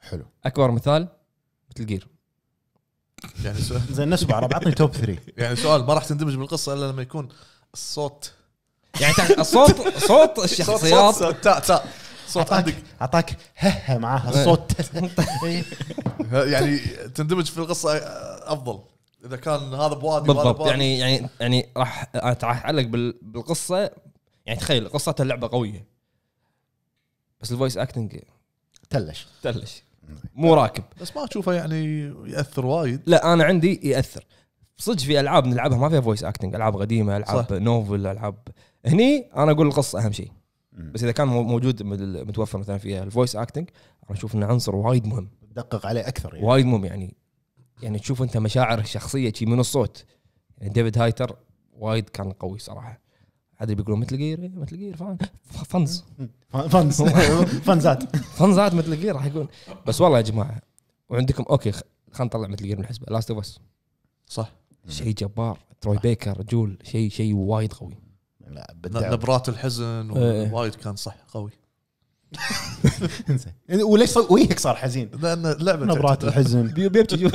حلو اكبر مثال مثل جير يعني سؤال زين نسمع رب عطني توب 3 يعني سؤال ما راح تندمج بالقصه الا لما يكون الصوت يعني الصوت صوت الشخصيات صوت صوت تا صوت عندك اعطاك هه معاها الصوت يعني تندمج في القصه افضل اذا كان هذا بوادي بالضبط يعني يعني يعني راح اتعلق بالقصه يعني تخيل قصه اللعبه قويه بس الفويس اكتنج تلش تلش نعم. مو راكب بس ما اشوفه يعني ياثر وايد لا انا عندي ياثر صدق في العاب نلعبها ما فيها فويس اكتنج العاب قديمه العاب صح. نوفل العاب هني انا اقول القصه اهم شيء بس اذا كان موجود متوفر مثلا فيها الفويس اكتنج انا اشوف انه عنصر وايد مهم تدقق عليه اكثر يعني. وايد مهم يعني يعني تشوف انت مشاعر الشخصيه من الصوت يعني ديفيد هايتر وايد كان قوي صراحه ادري بيقولون مثل جير مثل جير فانز فانز فانزات فانزات مثل جير راح يقول بس والله يا جماعه وعندكم اوكي خلينا نطلع مثل جير من الحسبه لاست اوف اس صح شيء جبار تروي بيكر جول شيء شيء وايد قوي نبرات الحزن إيه. وايد كان صح قوي انسى وليش وجهك صار حزين؟ لان اللعبه نبرات الحزن بيبكي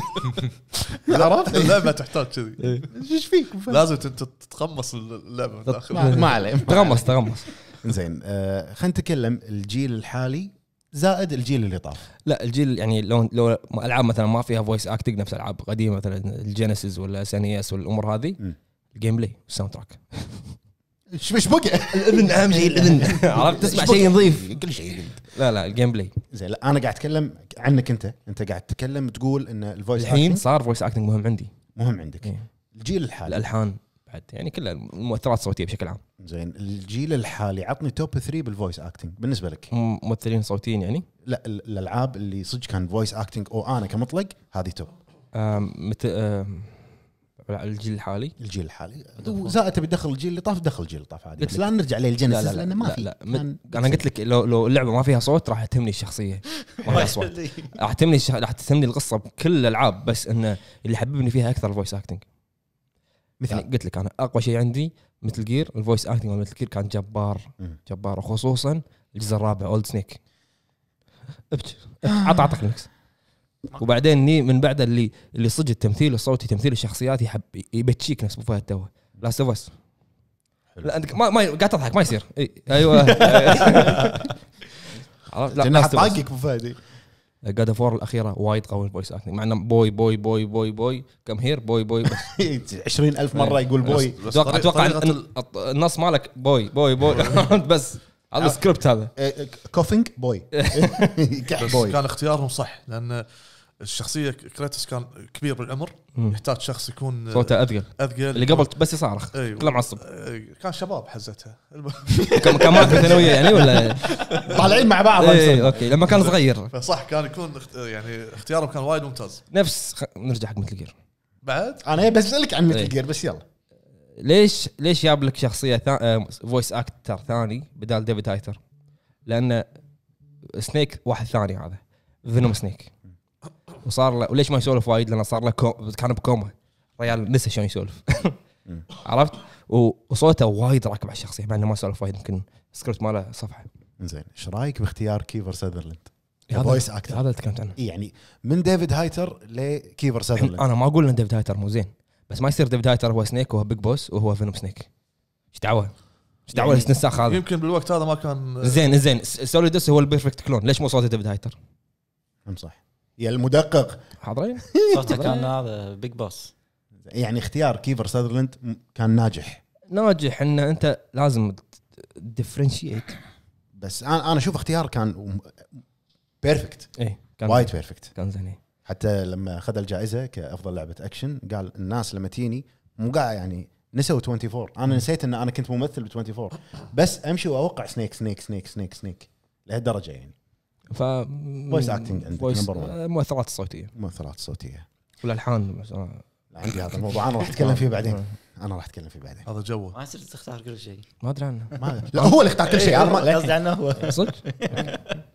عرفت؟ اللعبه تحتاج كذي إيه. ايش فيك؟ لازم تتقمص اللعبه من ما عليه تقمص تقمص زين آه، خلينا نتكلم الجيل الحالي زائد الجيل اللي طاف لا الجيل يعني لو لو العاب مثلا ما فيها فويس اكتنج نفس العاب قديمه مثلا الجينيسيس ولا اس ان اس والامور هذه الجيم بلاي والساوند تراك مش بقع الاذن اهم شيء إيه. الاذن عرفت تسمع شيء نظيف كل شيء لا لا الجيم بلاي زين لا انا قاعد اتكلم عنك انت انت قاعد تتكلم تقول ان الفويس الحين صار فويس اكتنج مهم عندي مهم عندك إيه. الجيل الحالي الالحان بعد يعني كلها المؤثرات الصوتيه بشكل عام زين الجيل الحالي عطني توب 3 بالفويس اكتنج بالنسبه لك ممثلين صوتيين يعني لا الالعاب اللي صدق كان فويس اكتنج او انا كمطلق هذه توب مثل الجيل الحالي الجيل الحالي وزائد تبي تدخل الجيل اللي طاف دخل الجيل اللي طاف عادي بس لا نرجع للجينيسيس لا لا لانه ما في لا لا انا قلت لك لو لو اللعبه ما فيها صوت راح تهمني الشخصيه ما فيها صوت راح تهمني الش... راح تهمني القصه بكل الالعاب بس انه اللي حببني فيها اكثر الفويس اكتنج مثل قلت لك انا اقوى شيء عندي مثل جير الفويس اكتنج مثل جير كان جبار جبار وخصوصا الجزء الرابع اولد سنيك ابكي عطى عطى كلينكس وبعدين ني من بعد اللي اللي صدق التمثيل الصوتي تمثيل الشخصيات يحب يبتشيك نفس ابو فهد توه لاست اوف اس لا انت ما ما قاعد تضحك ما يصير ايه ايوه لا حط حقك ابو فهد جاد اوف الاخيره وايد قوي الفويس اكتنج مع انه بوي بوي بوي بوي بوي كم هير بوي بوي بس 20000 مره يقول بوي اتوقع اتوقع النص مالك بوي بوي بوي بس على السكريبت هذا أه، أه، كوفينج بوي بوي كان اختيارهم صح لان الشخصيه كريتوس كان كبير بالعمر يحتاج شخص يكون صوته اثقل اثقل اللي قبل بس يصارخ أيوه. كله معصب أه، كان شباب حزتها كان معك ثانويه يعني ولا طالعين مع بعض إيه، اوكي لما كان صغير فصح كان يكون يعني اختياره كان وايد ممتاز نفس خ... نرجع حق مثل جير بعد انا بسالك عن مثل جير إيه. بس يلا ليش ليش جاب لك شخصيه فويس اكتر آه، ثاني بدال ديفيد هايتر؟ لان سنيك واحد ثاني هذا فينوم سنيك وصار له وليش ما يسولف وايد لانه صار له كو... كان بكوما ريال نسى شلون يسولف عرفت وصوته وايد راكب على الشخصيه مع انه ما سولف وايد يمكن السكريبت ماله صفحه زين ايش رايك باختيار كيفر ساذرلاند؟ فويس اكتر هذا اللي تكلمت عنه إيه، يعني من ديفيد هايتر لكيفر ساذرلاند انا ما اقول ان ديفيد هايتر مو زين بس ما يصير ديف دايتر هو سنيك وهو بيج بوس وهو فينوم سنيك ايش دعوه؟ ايش دعوه يعني الاستنساخ هذا؟ يمكن بالوقت هذا ما كان زين زين سوليدس هو البيرفكت كلون ليش مو صوت ديف دايتر؟ هم صح يا المدقق حاضرين صوته كان هذا بيج بوس يعني اختيار كيفر ساذرلاند كان ناجح ناجح ان انت لازم ديفرنشيت بس انا انا اشوف اختيار كان بيرفكت ايه كان وايد بيرفكت كان زين إيه. حتى لما اخذ الجائزه كافضل لعبه اكشن قال الناس لما تيني مو قاعد يعني نسوا 24 انا نسيت ان انا كنت ممثل ب 24 بس امشي واوقع سنيك سنيك سنيك سنيك سنيك لهالدرجه يعني ف فويس اكتنج عندك نمبر 1 المؤثرات الصوتيه المؤثرات الصوتيه والالحان عندي هذا الموضوع انا راح اتكلم فيه بعدين انا راح اتكلم فيه بعدين هذا جو ما صرت تختار كل شيء ما ادري عنه ما لا هو اللي اختار كل شيء إيه، انا قصدي عنه هو صدق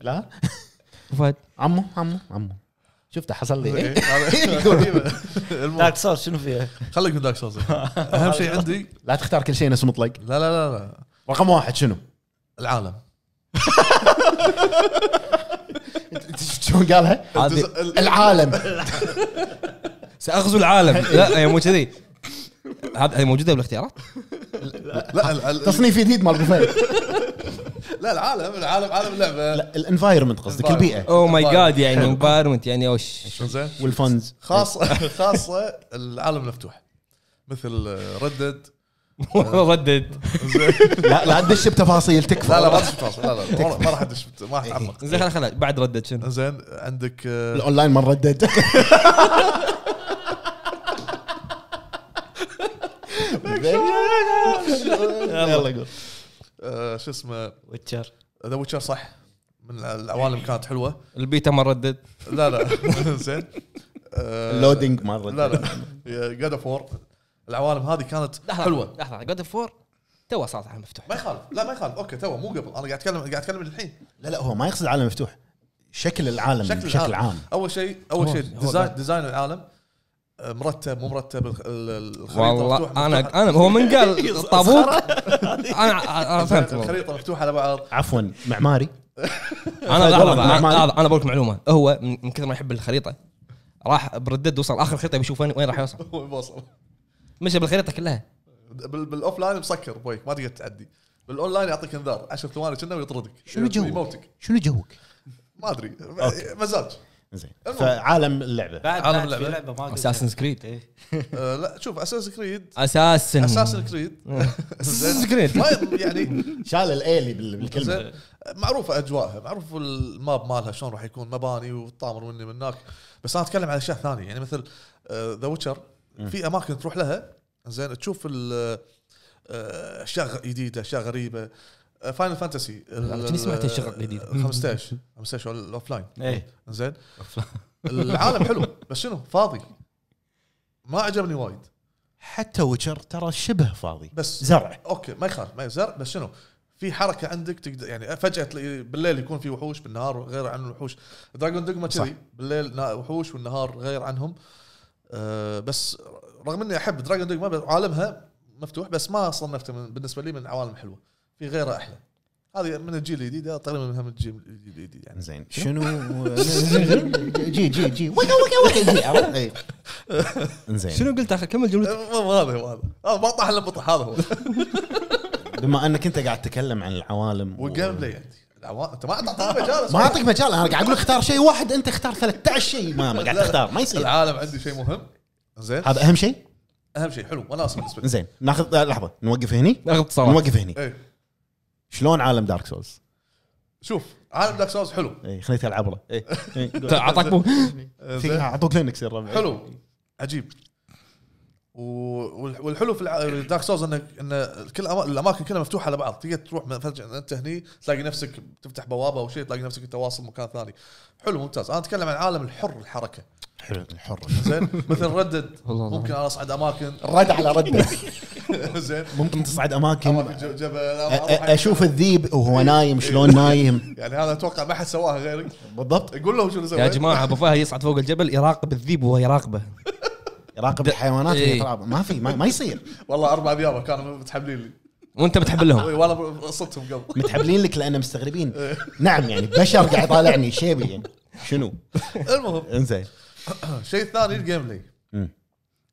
لا فهد عمو عمو عمو شفت حصل لي دارك إيه، إيه، سورس شنو فيها؟ خليك من دارك سورس اهم شيء عندي لا تختار كل شيء نفس مطلق لا لا لا لا رقم واحد شنو؟ العالم شلون قالها؟ العالم ساغزو العالم لا هي مو كذي هذه موجوده بالاختيارات لا تصنيف جديد مال بوفيه لا العالم العالم عالم اللعبه لا الانفايرمنت قصدك البيئه او ماي جاد يعني انفايرمنت يعني اوش زين والفنز خاصه خاصه العالم المفتوح مثل ردد ردد لا لا تدش بتفاصيل تكفى لا لا ما تدش بتفاصيل لا لا ما راح ادش ما راح اتعمق إيه، إيه. زين خلاص بعد ردد شنو؟ زين عندك آه، الاونلاين ما ردد يلا قول آه، شو اسمه ويتشر ذا ويتشر صح من العوالم كانت حلوه البيتا ما ردد لا لا زين اللودينج آه، ما ردد لا لا جاد اوف وور العوالم هذه كانت حلوه لحظه جاد اوف وور تو صارت عالم مفتوح ما يخالف لا ما يخالف اوكي تو مو قبل انا قاعد اتكلم قاعد اتكلم الحين لا لا هو ما يقصد عالم مفتوح شكل العالم شكل بشكل العالم. عام اول شيء اول شيء ديزاين ديزاين العالم مرتب مو مرتب الخريطه والله مفتوحة انا انا هو من قال إيه، طابوق انا فهمت الخريطه مفتوحه على بعض عفوا معماري انا لحظه انا, أنا معلومه هو من كثر ما يحب الخريطه راح بردد وصل اخر خريطه بيشوف وين راح يوصل وين بوصل مشى بالخريطه كلها بالاوف لاين مسكر بويك ما تقدر تعدي بالاونلاين يعطيك انذار 10 ثواني كنا ويطردك شنو جوك؟ شنو جوك؟ ما ادري مزاج زين فعالم اللعبه بعد عالم اللعبه لعبه ما اساسن إيه. آه، كريد لا شوف اساس كريد اساسن اساس كريد اساس كريد يعني شال الالي بالكلمه معروفه اجواءها معروف الماب مالها شلون راح يكون مباني وطامر مني من هناك بس انا اتكلم عن اشياء ثانيه يعني مثل ذا آه، ويتشر في اماكن تروح لها زين تشوف آه، اشياء جديده اشياء غريبه فاينل فانتسي كني سمعت الشغل الجديد 15 15 الاوف لاين اي زين العالم حلو بس شنو فاضي ما عجبني وايد حتى ويتشر ترى شبه فاضي بس زرع اوكي ما يخالف ما زرع بس شنو في حركه عندك تقدر يعني فجاه بالليل يكون في وحوش بالنهار غير عن الوحوش دراجون دوجما كذي بالليل وحوش والنهار غير عنهم أه بس رغم اني احب دراجون دوجما عالمها مفتوح بس ما صنفته بالنسبه لي من عوالم حلوه في غيره احلى هذه من الجيل الجديد تقريبا من الجيل الجديد يعني زين شنو جي جي جي وكا وكا وكا جي إيه. زين شنو قلت اخر كمل جملتك هذا هو هذا ما طاح الا بطح هذا هو بما انك انت قاعد تتكلم عن العوالم والجيم بلاي انت ما اعطيك مجال ما اعطيك مجال انا قاعد اقول اختار شيء واحد انت اختار 13 شيء ما قاعد تختار ما يصير العالم عندي شيء مهم زين هذا اهم شيء اهم شيء حلو وناس بالنسبه زين ناخذ لحظه نوقف هني ناخذ اتصالات نوقف هني إيه. شلون عالم دارك سولز شوف عالم دارك سولز حلو اي خليته العبره اي اعطاك اعطوك لينكس يا حلو عجيب والحلو في دارك سولز انه ان كل الاماكن كلها مفتوحه لبعض تقدر تروح فجاه انت هني تلاقي نفسك تفتح بوابه او شيء تلاقي نفسك انت واصل مكان ثاني حلو ممتاز انا اتكلم عن عالم الحر الحركه حلو الحر زين مثل ردد ممكن انا اصعد اماكن رد على ردد زين ممكن تصعد اماكن جبل اشوف الذيب وهو إيه، نايم إيه. شلون نايم يعني هذا اتوقع ما حد سواها غيرك بالضبط قول له شنو يا جماعه ابو فهد يصعد فوق الجبل يراقب الذيب وهو يراقبه يراقب الحيوانات إيه. ما في ما, ما يصير والله اربع بيابه كانوا متحملين لي وانت متحبل لهم إيه، والله صدتهم قبل متحبلين لك لان مستغربين إيه. نعم يعني بشر قاعد يطالعني شيبي يعني شنو المهم انزين الشيء الثاني الجيم بلاي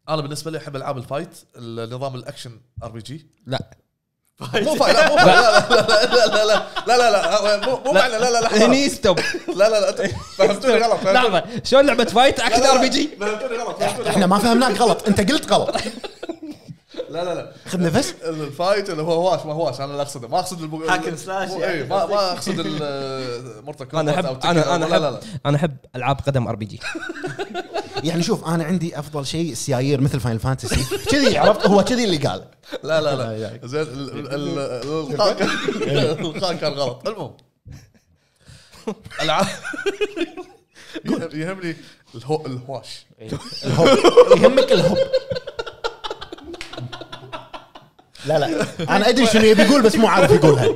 انا بالنسبه لي احب العاب الفايت النظام الاكشن ار بي جي لا مو فايت لا مو لا لا لا لا لا لا لا مو معنى لا لا لا هني ستوب لا لا لا فهمتوني غلط لحظه شلون لعبه فايت اكشن ار بي جي فهمتوني غلط احنا ما فهمناك غلط انت قلت غلط لا لا لا خذ نفس الفايت اللي هو هواش ما هواش انا اللي اقصده ما اقصد البو... هاكن إيه، سلاش يعني ما, ما اقصد مرتك انا احب انا انا لا لا انا احب العاب قدم ار بي جي يعني شوف انا عندي افضل شيء السيايير مثل فاينل فانتسي كذي عرفت هو كذي اللي قال لا لا لا زين الالقاء إيه. كان غلط المهم العاب يهمني الهواش إيه. يهمك الهوب لا لا انا ادري شنو يبي يقول بس مو عارف يقولها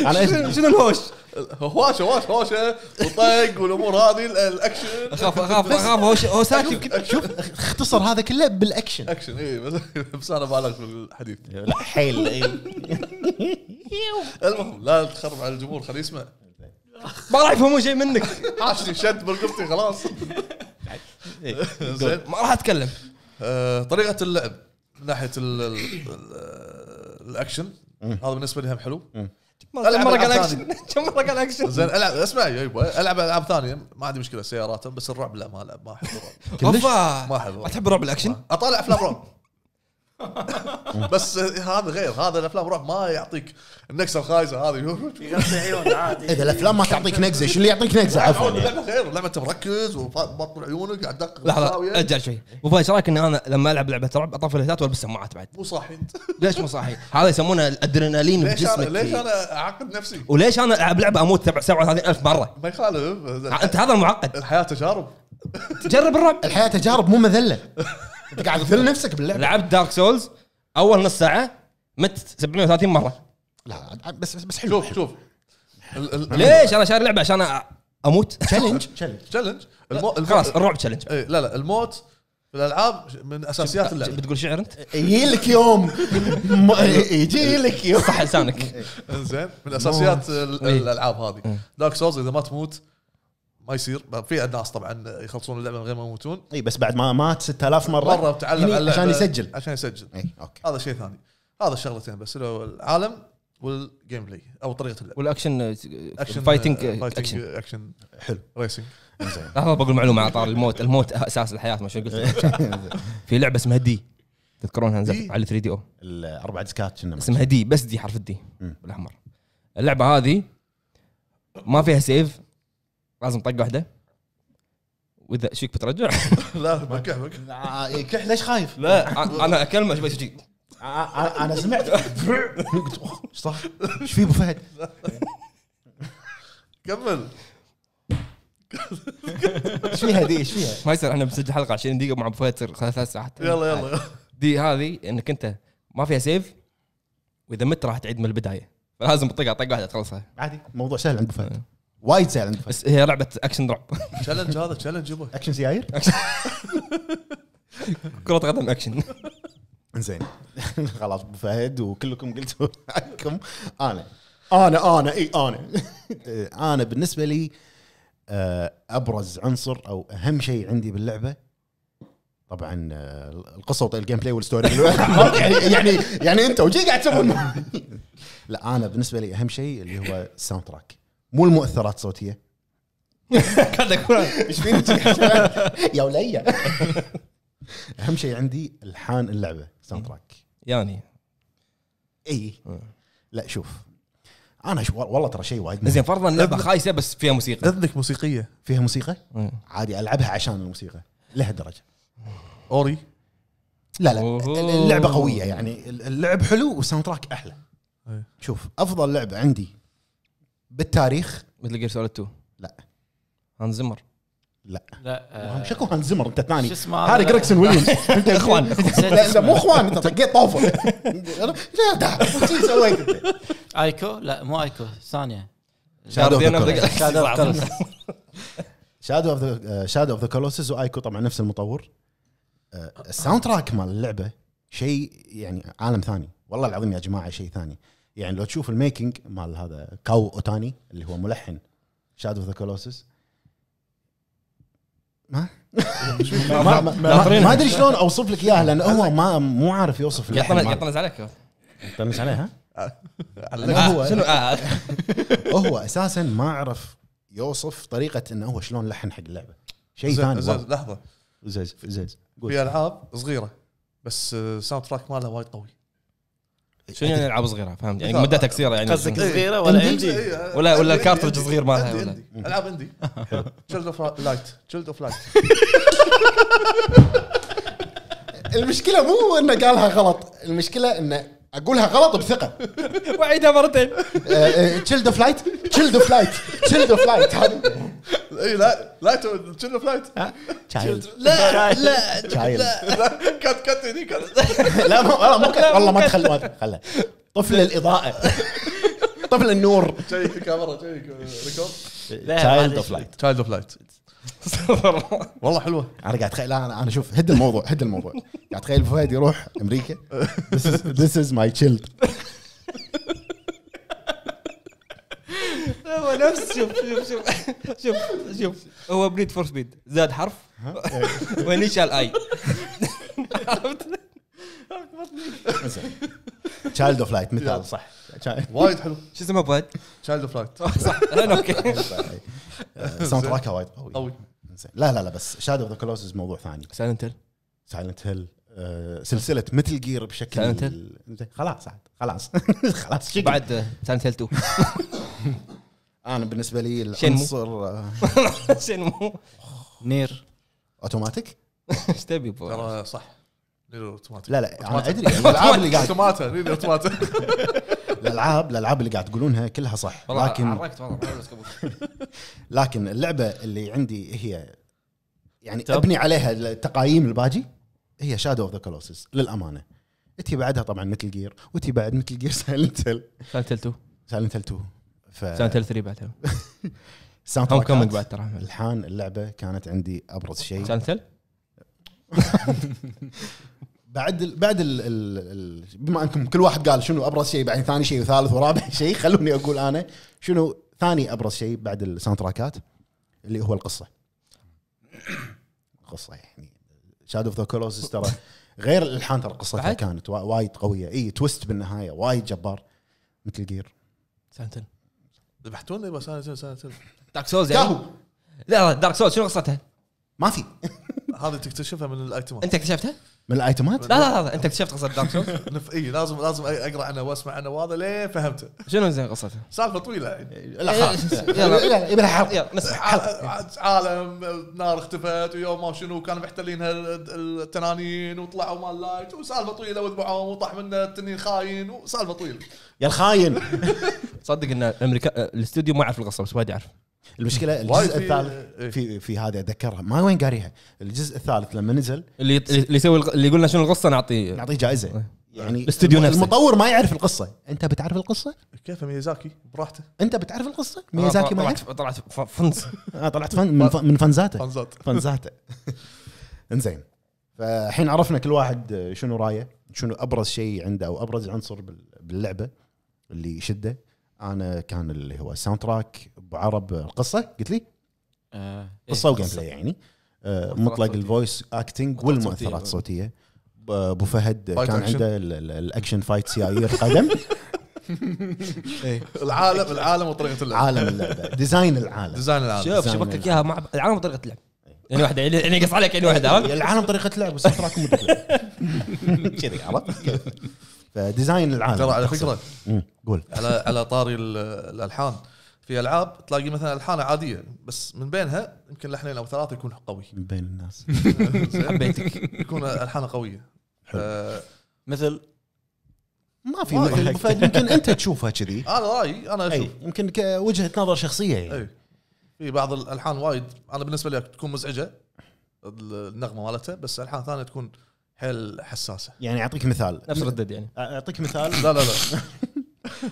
انا شنو- شنو الهوش؟ هواشه هواشه هواشه وطق والامور هذه الاكشن اخاف اخاف اخاف هوش- هوساتي شوف اختصر هذا كله بالاكشن اكشن اي بس انا بالغ في الحديث لا حيل إيه. المهم لا تخرب على الجمهور خليه يسمع ما راح يفهمون شيء منك حاشني شد بلقطتي خلاص إيه. زين ما راح اتكلم آه، طريقه اللعب من ناحيه ال- الاكشن هذا بالنسبه لي هم حلو كم مره قال اكشن كم مره قال اكشن زين العب اسمع يبا العب العاب ثانيه ما عندي مشكله سياراتهم بس الرعب لا ما العب ما احب الرعب ما احب ما تحب الرعب الاكشن؟ اطالع افلام رعب بس هذا غير هذا الافلام رعب ما يعطيك النكسه الخايسه هذه يغطي عيون عادي اذا الافلام ما تعطيك نكسه شو اللي يعطيك نكسه عفوا لعبه غير لعبه انت مركز وبطل عيونك قاعد تدقق لحظه ارجع شوي ابو ايش رايك ان انا لما العب لعبه رعب اطفي الهتات والبس سماعات بعد مو صاحي انت ليش مو صاحي؟ هذا يسمونه الادرينالين ليش بجسمك ليش انا اعقد نفسي؟ وليش انا العب لعبه اموت 37000 مره؟ ما يخالف آه، انت هذا المعقد الحياه تجارب جرب الرعب الحياه تجارب مو مذله انت قاعد تقتل نفسك باللعبه لعبت دارك سولز اول نص ساعه مت 730 مره لا بس بس, بس حلو شوف حلو. شوف ليش انا شاري لعبه عشان اموت تشالنج تشالنج تشالنج خلاص الرعب تشالنج إيه، لا لا الموت في الالعاب من اساسيات اللعبه بتقول شعر انت؟ يجي لك يوم يجي لك يوم صح لسانك انزين من اساسيات إيه. الالعاب هذه دارك إيه. سولز اذا ما تموت ما يصير في ناس طبعا يخلصون اللعبه من غير ما يموتون اي بس بعد ما مات 6000 مره مره وتعلم يعني عشان يسجل عشان يسجل اي اوكي هذا شيء ثاني هذا الشغلتين بس لو العالم والجيم بلاي او طريقه اللعب والاكشن اكشن فايتنج آه، اكشن اكشن حلو ريسنج لحظه بقول معلومه على طار الموت الموت اساس الحياه ما شو قلت في لعبه اسمها دي تذكرونها نزلت على 3 دي او الاربع ديسكات اسمها دي بس دي حرف الدي بالاحمر اللعبه هذه ما فيها سيف لازم طق واحده واذا شيك بترجع لا بكح بكح كح ليش خايف؟ لا انا اكلمه شوي شي انا سمعت قلت ايش صح؟ ايش في ابو فهد؟ كمل ايش فيها دي ايش فيها؟ ما يصير احنا بنسجل حلقه 20 دقيقه مع ابو فهد تصير ثلاث ساعات يلا يلا دي هذه انك انت ما فيها سيف واذا مت راح تعيد من البدايه فلازم تطقها طق واحده تخلصها عادي موضوع سهل عند ابو فهد آه. وايد سهل بس هي لعبه اكشن رعب تشالنج هذا تشالنج يبا اكشن سيايير كره قدم اكشن زين خلاص ابو فهد وكلكم قلتوا حقكم انا انا انا اي انا آه، انا بالنسبه لي آه، ابرز عنصر او اهم شيء عندي باللعبه طبعا آه، القصه والجيم بلاي والستوري يعني يعني انت وش قاعد تسوون لا انا بالنسبه لي اهم شيء اللي هو الساوند تراك مو المؤثرات الصوتيه قاعد اقول ايش فيني يا وليا اهم شيء عندي الحان اللعبه ساوند تراك يعني اي لا شوف انا شو والله ترى شيء وايد زين فرضا لعبه خايسه بس فيها موسيقى اذنك موسيقيه فيها موسيقى عادي العبها عشان الموسيقى لها درجه اوري لا لا اللعبه قويه يعني اللعب حلو والساوند تراك احلى شوف افضل لعبه عندي بالتاريخ مثل جير سوليد 2 لا هان زمر لا لا آه، شكو هان زمر انت ثاني شو اسمه جريكسون ويليامز انت اخوان لا مو اخوان انت طقيت طوفه شو سويت ايكو لا مو ايكو ثانيه شادو اوف ذا شادو اوف ذا كولوسس وايكو طبعا نفس المطور آه، الساوند تراك مال اللعبه شيء يعني عالم ثاني والله العظيم يا جماعه شيء ثاني يعني لو تشوف الميكنج مال هذا كاو اوتاني اللي هو ملحن شادو ذا كولوسس ما ما, ما, ادري شلون اوصف لك اياها لان هو ما مو عارف يوصف لك يطنز عليك يطنز عليها آه، هو شنو آه. هو اساسا ما عرف يوصف طريقه انه هو شلون لحن حق اللعبه شيء ثاني لحظه زيز زز في العاب صغيره بس الساوند آه، تراك مالها وايد قوي شنو يعني العاب صغيره فهمت يعني مدتها قصيره يعني قصدك إيه. صغيره ولا عندي إيه، إيه. ولا ولا الكارترج صغير مالها عندي العاب عندي تشيلد اوف لايت تشيلد اوف لايت المشكله مو انه قالها غلط المشكله انه اقولها غلط بثقه واعيدها مرتين تشيلد اوف لايت تشيلد اوف لايت تشيلد اوف لايت اي لا لا تشيلد اوف لايت تشايلد لا لا تشايلد كات كات هني لا والله مو والله ما تخلوا هذا خله طفل الاضاءه طفل النور شيك الكاميرا شيك ريكورد تشايلد اوف لايت تشايلد اوف لايت والله حلوه انا قاعد اتخيل انا انا شوف هد الموضوع هد الموضوع قاعد اتخيل فهد يروح امريكا ذيس از ماي تشيلد هو نفس شوف شوف شوف شوف شوف هو بنيت فور سبيد زاد حرف وينيشال اي عرفت؟ تشايلد اوف لايت مثال صح وايد حلو شو اسمه بعد؟ تشايلد اوف لايت صح اوكي ساوند تراكه وايد قوي قوي لا لا لا بس شادو اوف ذا كلوزز موضوع ثاني سايلنت هيل سايلنت هيل سلسله مثل جير بشكل سايلنت هيل خلاص عاد خلاص خلاص بعد سايلنت هيل 2 انا بالنسبه لي العنصر آه. شنمو نير اوتوماتيك ايش تبي ترى صح نير اوتوماتيك لا لا انا ادري الالعاب اللي قاعد اوتوماتا نير اوتوماتا الالعاب الالعاب اللي قاعد تقولونها كلها صح لكن لكن اللعبه اللي عندي هي يعني ابني عليها التقايم الباجي هي شادو اوف ذا كولوسس للامانه تي بعدها طبعا مثل جير وتي بعد مثل جير سايلنت هيل سايلنت هيل 2 سايلنت هيل 2 ف... سايلنت هيل 3 بعدها ساوند هوم كومينج بعد ترى الحان اللعبه كانت عندي ابرز شيء سايلنت هيل بعد الـ بعد الـ الـ بما انكم كل واحد قال شنو ابرز شيء بعدين ثاني شيء وثالث ورابع شيء خلوني اقول انا شنو ثاني ابرز شيء بعد الساوند تراكات اللي هو القصه القصه يعني شادو اوف ذا كولوسس ترى غير الالحان ترى قصتها كانت وايد قويه اي تويست بالنهايه وايد جبار مثل جير سانتن ذبحتوني بس انا سنتن دارك سولز يعني كاهو. لا دارك سولز شنو قصتها؟ ما في هذه تكتشفها من الايتمات انت اكتشفتها؟ من الايتمات؟ لا لا لا انت اكتشفت قصه دارك سولز اي لازم لازم اقرا عنه واسمع عنه وهذا ليه فهمته شنو زين قصته؟ سالفه طويله يعني إيه، لا خلاص إيه، إيه، يلا يلا حرق عالم نار اختفت ويوم ما شنو كانوا محتلينها التنانين وطلعوا مال لايت وسالفه طويله وذبحوهم وطاح منه التنين خاين وسالفه طويله يا الخاين صدق ان امريكا الاستوديو ما يعرف القصه بس وايد يعرف المشكله الجزء الثالث إيه. في في هذه اتذكرها ما وين قاريها الجزء الثالث لما نزل اللي اللي يسوي اللي يقول لنا شنو القصه نعطيه نعطيه جائزه إيه. يعني الاستوديو نفسه المطور ما يعرف القصه انت بتعرف القصه كيف ميزاكي براحته انت بتعرف القصه آه، ميزاكي ما يعرف طلعت فنز آه، طلعت فن من فنزاته فنزات فنزاته انزين فالحين عرفنا كل واحد آه، شنو رايه شنو ابرز شيء عنده او ابرز عنصر باللعبه اللي يشده انا كان اللي هو ساوند تراك بعرب القصه قلت لي آه إيه، قصه إيه وجيم بلاي يعني آه مطلق الفويس اكتنج والمؤثرات الصوتيه ابو فهد كان عنده الاكشن فايت سيايير قدم العالم العالم وطريقه اللعب عالم اللعبه ديزاين العالم ديزاين العالم شوف شبك لك اياها العالم وطريقه اللعب إيه. يعني واحده يعني, يعني قص عليك يعني واحده إيه، العالم طريقه لعب وساوند تراك كذي عرفت فديزاين العالم ترى على فكره قول على على طاري الالحان في العاب تلاقي مثلا الحانه عاديه بس من بينها يمكن لحنين او ثلاثه يكون قوي من بين الناس حبيتك يكون الحانه قويه آه مثل ما في مثل يمكن انت تشوفها كذي انا رايي انا اشوف يمكن كوجهه نظر شخصيه يعني أي. في بعض الالحان وايد انا بالنسبه لي تكون مزعجه النغمه مالتها بس الحان ثانيه تكون حيل حساسه يعني اعطيك مثال نفس ردد يعني اعطيك مثال لا لا لا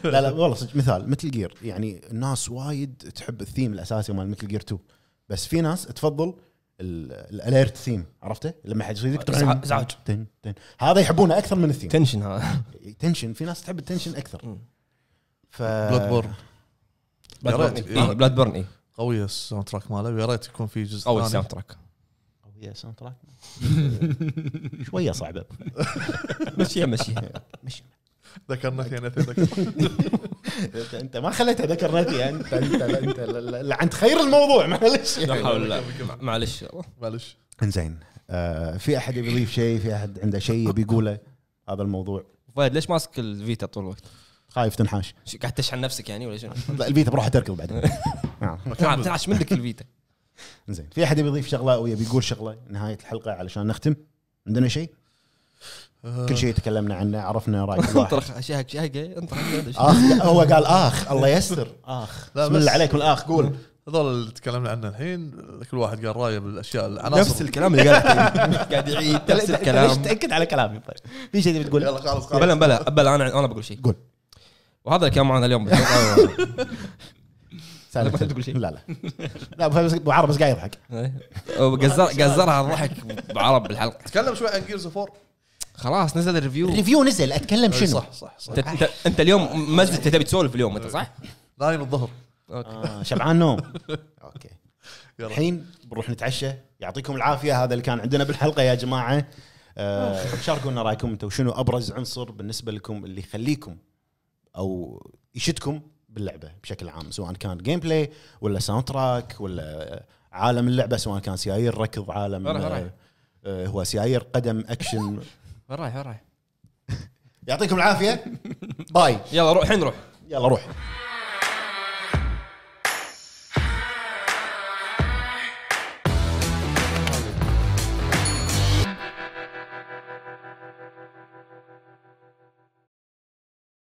لا لا والله صدق مثال مثل جير يعني الناس وايد تحب الثيم الاساسي مال مثل جير 2 بس في ناس تفضل الاليرت ثيم عرفته؟ لما حد يصيدك ازعاج آه، هذا يحبونه اكثر من الثيم تنشن هذا تنشن في ناس تحب التنشن اكثر ف بلاد بورن بلاد بورن اي قوي الساوند تراك ماله ويا ريت يكون في جزء قوي الساوند تراك هي تراك شويه صعبه مشيها مشيها مشيها ذكرنا خيانتي انت انت ما خليتها ذكرناتي انت انت انت لعنت خير الموضوع معلش لا حول الله معلش معلش انزين آه، في احد يبي يضيف شيء في احد عنده شيء يبي يقوله هذا الموضوع فهد ليش ماسك الفيتا طول الوقت؟ خايف تنحاش قاعد تشحن نفسك يعني ولا شنو؟ لا الفيتا بروح تركض بعدين نعم تنحاش منك الفيتا زين في احد يضيف شغله او يبي يقول شغله نهايه الحلقه علشان نختم عندنا شيء؟ آه. كل شيء تكلمنا عنه عرفنا راي انطرخ شهق شهقه انطرخ هو قال اخ الله يستر اخ بسم الله عليكم الاخ قول هذول اللي تكلمنا عنه الحين كل واحد قال رايه بالاشياء العناصر نفس الكلام اللي قال طيب. قاعد يعيد نفس الكلام ليش تاكد على كلامي طيب في شيء تبي تقول يلا خلاص بلا بلا بلا انا انا بقول شيء قول وهذا الكلام معنا اليوم لا تقول شيء لا لا لا ابو عرب بس قاعد يضحك قزر قزرها الضحك ابو عرب بالحلقه تكلم شوي عن جيرز اوف خلاص نزل الريفيو الريفيو نزل اتكلم شنو صح صح صح انت, انت اليوم مزج تبي تسولف اليوم انت صح؟ نايم الظهر آه، شبعان نوم اوكي الحين بنروح نتعشى يعطيكم العافيه هذا اللي كان عندنا بالحلقه يا جماعه آه، آه. شاركونا رايكم انتم شنو ابرز عنصر بالنسبه لكم اللي يخليكم او يشدكم باللعبه بشكل عام سواء كان جيم بلاي ولا ساوند تراك ولا عالم اللعبه سواء كان سيايير ركض عالم وراح وراح. آه، آه، هو سيايير قدم اكشن وين رايح وين رايح يعطيكم العافيه باي يلا روح الحين روح يلا روح